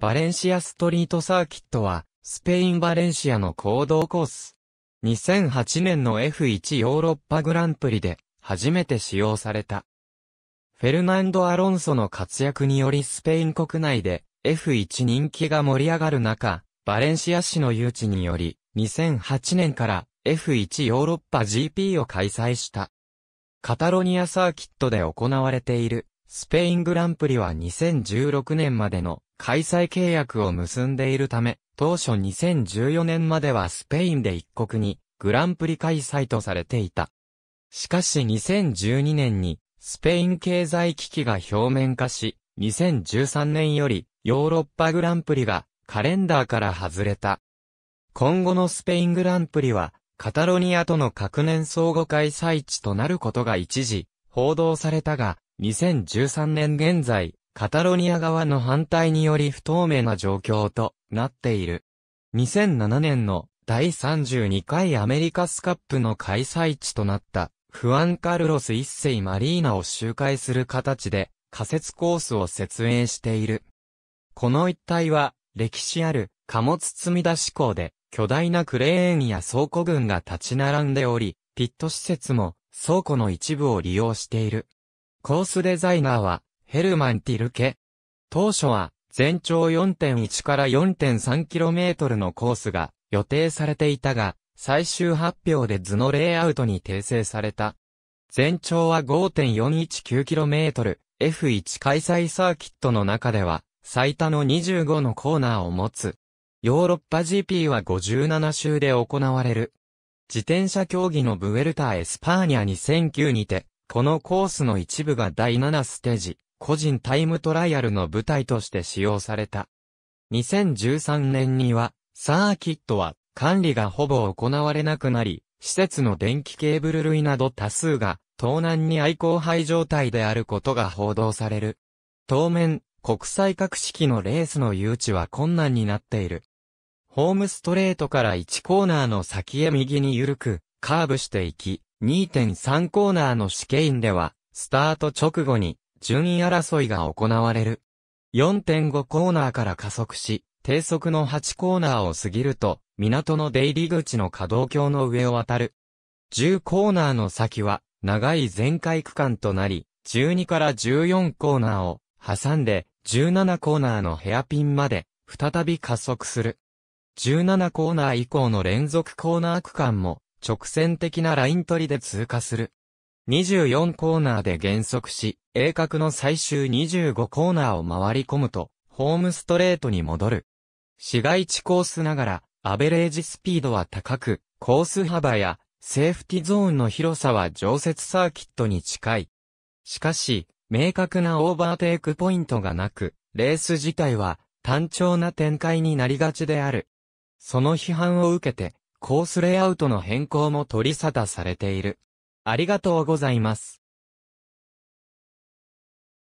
バレンシアストリートサーキットは、スペイン・バレンシアの行動コース。2008年の F1 ヨーロッパグランプリで、初めて使用された。フェルナンド・アロンソの活躍によりスペイン国内で F1 人気が盛り上がる中、バレンシア市の誘致により、2008年から F1 ヨーロッパ GP を開催した。カタロニアサーキットで行われているスペイングランプリは2016年までの開催契約を結んでいるため、当初2014年まではスペインで一国にグランプリ開催とされていた。しかし2012年にスペイン経済危機が表面化し、2013年よりヨーロッパグランプリがカレンダーから外れた。今後のスペイングランプリはカタロニアとの各年相互開催地となることが一時報道されたが、2013年現在、カタロニア側の反対により不透明な状況となっている。2007年の第32回アメリカスカップの開催地となったフアンカルロス一世マリーナを周回する形で仮設コースを設営している。この一帯は歴史ある貨物積み出し港で巨大なクレーンや倉庫群が立ち並んでおり、ピット施設も倉庫の一部を利用している。コースデザイナーはヘルマン・ティルケ。当初は、全長4.1から 4.3km のコースが予定されていたが、最終発表で図のレイアウトに訂正された。全長は 5.419km、F1 開催サーキットの中では、最多の25のコーナーを持つ。ヨーロッパ GP は57周で行われる。自転車競技のブエルタ・エスパーニャ2009にて、このコースの一部が第7ステージ、個人タイムトライアルの舞台として使用された。2013年には、サーキットは管理がほぼ行われなくなり、施設の電気ケーブル類など多数が、盗難に愛好廃状態であることが報道される。当面、国際格式のレースの誘致は困難になっている。ホームストレートから1コーナーの先へ右に緩く、カーブしていき、2.3コーナーの試験では、スタート直後に順位争いが行われる。4.5コーナーから加速し、低速の8コーナーを過ぎると、港の出入り口の可動橋の上を渡る。10コーナーの先は、長い全開区間となり、12から14コーナーを挟んで、17コーナーのヘアピンまで、再び加速する。17コーナー以降の連続コーナー区間も、直線的なライン取りで通過する。24コーナーで減速し、鋭角の最終25コーナーを回り込むと、ホームストレートに戻る。市街地コースながら、アベレージスピードは高く、コース幅やセーフティゾーンの広さは常設サーキットに近い。しかし、明確なオーバーテイクポイントがなく、レース自体は単調な展開になりがちである。その批判を受けて、コースレイアウトの変更も取り沙汰されている。ありがとうございます。